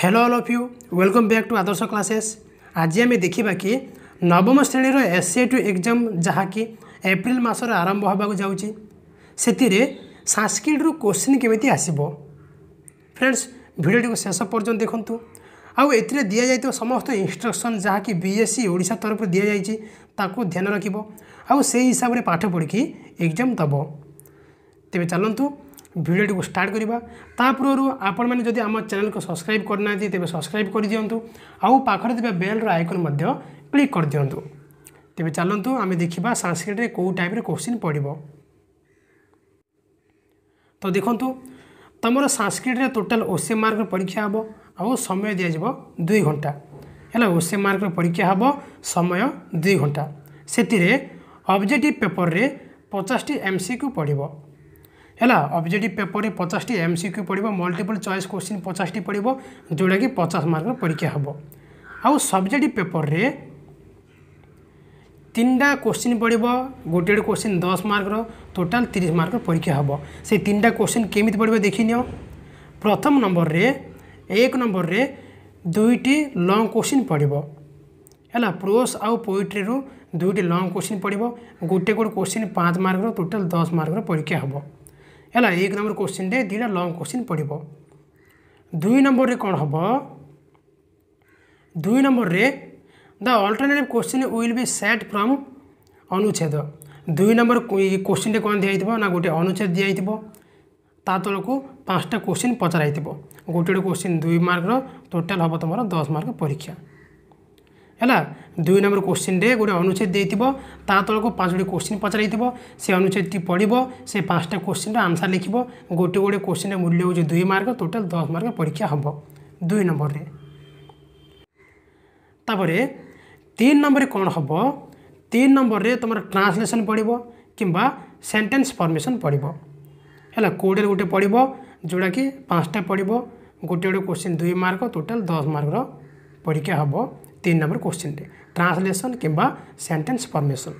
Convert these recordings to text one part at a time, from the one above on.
hello' all of you welcome back to Adarsh classes আজি আমি দেখিবা কি নৱম শ্ৰেণীৰ এছ চি টু একজাম যাকি এপ্ৰিল মাছৰ আৰম্ভ হ'বাক যাওঁ সেইৰে সাংস্কৃতৰ কোৱেশ্যন কেমি আচিব ফ্ৰেণ্ডছ ভিডিঅ'টো শেষ পৰ্যন্ত দেখোন আৰু এতিয়া দিয়া যাই সমস্ত ইনষ্ট্ৰকশ্যন যাকি বি এছ চি ওড়িশা তৰফৰ দিয়া যায় তাক ধ্যান ৰাখিব আৰু সেই হিচাপে পাঠ পঢ়িকি একজাম দিব তেতিয়া চলন্তু ଭିଡ଼ିଓଟିକୁ ଷ୍ଟାର୍ଟ କରିବା ତା ପୂର୍ବରୁ ଆପଣମାନେ ଯଦି ଆମ ଚ୍ୟାନେଲକୁ ସବସ୍କ୍ରାଇବ୍ କରିନାହାନ୍ତି ତେବେ ସବସ୍କ୍ରାଇବ୍ କରିଦିଅନ୍ତୁ ଆଉ ପାଖରେ ଥିବା ବେଲ୍ର ଆଇକନ୍ ମଧ୍ୟ କ୍ଲିକ୍ କରିଦିଅନ୍ତୁ ତେବେ ଚାଲନ୍ତୁ ଆମେ ଦେଖିବା ସାଂସ୍କ୍ରିଟ୍ରେ କେଉଁ ଟାଇପ୍ର କୋଶ୍ଚିନ୍ ପଡ଼ିବ ତ ଦେଖନ୍ତୁ ତୁମର ସାଂସ୍କ୍ରିଟ୍ରେ ଟୋଟାଲ୍ ଓ ସି ମାର୍କର ପରୀକ୍ଷା ହେବ ଆଉ ସମୟ ଦିଆଯିବ ଦୁଇ ଘଣ୍ଟା ହେଲା ଓ ସି ମାର୍କର ପରୀକ୍ଷା ହେବ ସମୟ ଦୁଇ ଘଣ୍ଟା ସେଥିରେ ଅବଜେକ୍ଟିଭ୍ ପେପର୍ରେ ପଚାଶଟି ଏମ୍ ସି କୁ ପଡ଼ିବ होला अबजेक्ट पेपर पचास टिमसिकु पढ्नु मल्टीपल चएस क्वेसन पचास पढ्यो जोडाकि पचास मर्क र परीक्षा हे आउ सब्जेक्ट पेपरेतिनटा क्विन् पढि गोटे गोट क्वेसन दस मर्क र टोटा तिस मर्की हे सिटा क्वन केमि पढेको देखियो प्रथम नम्बर एक रे दुईटी लङ क्विन् पढि होला प्रोस आउ पोएट्री रु दुईटी लङ क्वेसन पढियो गोटे गए क्विन् पाँच मर्क र टोटा दस परीक्षा हे ହେଲା ଏକ ନମ୍ବର କୋଶ୍ଚିନ୍ରେ ଦୁଇଟା ଲଙ୍ଗ୍ କୋଶ୍ଚିନ୍ ପଡ଼ିବ ଦୁଇ ନମ୍ବରରେ କ'ଣ ହେବ ଦୁଇ ନମ୍ବରରେ the alternative question will be set from ଅନୁଚ୍ଛେଦ ଦୁଇ ନମ୍ବର କୋଶ୍ଚିନ୍ରେ କ'ଣ ଦିଆହେଇଥିବ ନା ଗୋଟେ ଅନୁଚ୍ଛେଦ ଦିଆହେଇଥିବ ତା ତଳକୁ ପାଞ୍ଚଟା କୋଶ୍ଚିନ୍ ପଚରା ହେଇଥିବ ଗୋଟେ ଗୋଟେ କୋଶ୍ଚିନ୍ ଦୁଇ ମାର୍କର ଟୋଟାଲ୍ ହେବ ତୁମର ଦଶ ମାର୍କ ପରୀକ୍ଷା ହେଲା ଦୁଇ ନମ୍ବର କୋଶ୍ଚିନ୍ରେ ଗୋଟେ ଅନୁଚ୍ଛେଦ ଦେଇଥିବ ତା ତଳକୁ ପାଞ୍ଚଟି କୋଶ୍ଚିନ୍ ପଚରାଇଥିବ ସେ ଅନୁଚ୍ଛେଦଟି ପଢ଼ିବ ସେ ପାଞ୍ଚଟା କୋଶ୍ଚିନ୍ର ଆନ୍ସର୍ ଲେଖିବ ଗୋଟେ ଗୋଟେ କୋଶ୍ଚିନ୍ର ମୂଲ୍ୟ ହେଉଛି ଦୁଇ ମାର୍କ ଟୋଟାଲ୍ ଦଶ ମାର୍କ ପରୀକ୍ଷା ହେବ ଦୁଇ ନମ୍ବରରେ ତାପରେ ତିନି ନମ୍ବରରେ କ'ଣ ହେବ ତିନି ନମ୍ବରରେ ତୁମର ଟ୍ରାନ୍ସଲେସନ୍ ପଡ଼ିବ କିମ୍ବା ସେଣ୍ଟେନ୍ସ ଫର୍ମେସନ୍ ପଡ଼ିବ ହେଲା କୋଡ଼ିଏରେ ଗୋଟେ ପଡ଼ିବ ଯେଉଁଟାକି ପାଞ୍ଚଟା ପଡ଼ିବ ଗୋଟେ ଗୋଟେ କୋଶ୍ଚିନ୍ ଦୁଇ ମାର୍କ ଟୋଟାଲ୍ ଦଶ ମାର୍କର ପରୀକ୍ଷା ହେବ তিন নম্বর কোশ্চিন ট্রান্সলেসন কিংবা সেন্টেন্স ফর্মেসন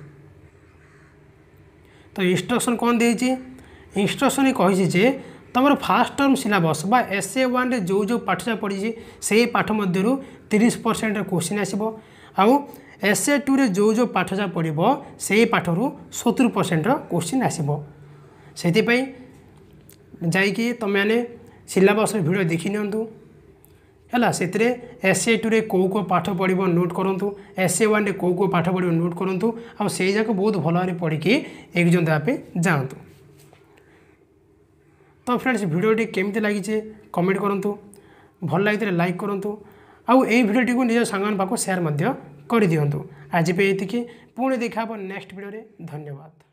তো ইনস্ট্রকশন কম দিয়েছি ইনস্ট্রকশন কী যে তোমার ফার্স্ট টর্ম সিলাবস বা এস এ ওয়ান যে পাঠ যা পড়ছে সেই পাঠ মধ্যে তিরিশ পরসেন্টর কোশ্চিন আসব আস এ টু যোগ পাঠ যা পড়ব সেই পাঠর সতুর পরসেন্টর কোশ্চিন আসব সেইপাই যাই তোমাদের সিলাবস ভিডিও দেখি নিয়ন্তু ହେଲା ସେଥିରେ ଏସ୍ଏ ଟୁରେ କେଉଁ କେଉଁ ପାଠ ପଢ଼ିବ ନୋଟ୍ କରନ୍ତୁ ଏସ୍ଏ ୱାନ୍ରେ କେଉଁ କେଉଁ ପାଠ ପଢ଼ିବ ନୋଟ୍ କରନ୍ତୁ ଆଉ ସେଇ ଯାକ ବହୁତ ଭଲ ଭାବରେ ପଢ଼ିକି ଏକ୍ଜାମ୍ ଦେବା ପାଇଁ ଯାଆନ୍ତୁ ତ ଫ୍ରେଣ୍ଡସ୍ ଭିଡ଼ିଓଟି କେମିତି ଲାଗିଛି କମେଣ୍ଟ କରନ୍ତୁ ଭଲ ଲାଗିଥିଲେ ଲାଇକ୍ କରନ୍ତୁ ଆଉ ଏହି ଭିଡ଼ିଓଟିକୁ ନିଜ ସାଙ୍ଗମାନଙ୍କ ପାଖକୁ ସେୟାର ମଧ୍ୟ କରିଦିଅନ୍ତୁ ଆଜି ପାଇଁ ଏତିକି ପୁଣି ଦେଖା ହେବ ନେକ୍ସଟ ଭିଡ଼ିଓରେ ଧନ୍ୟବାଦ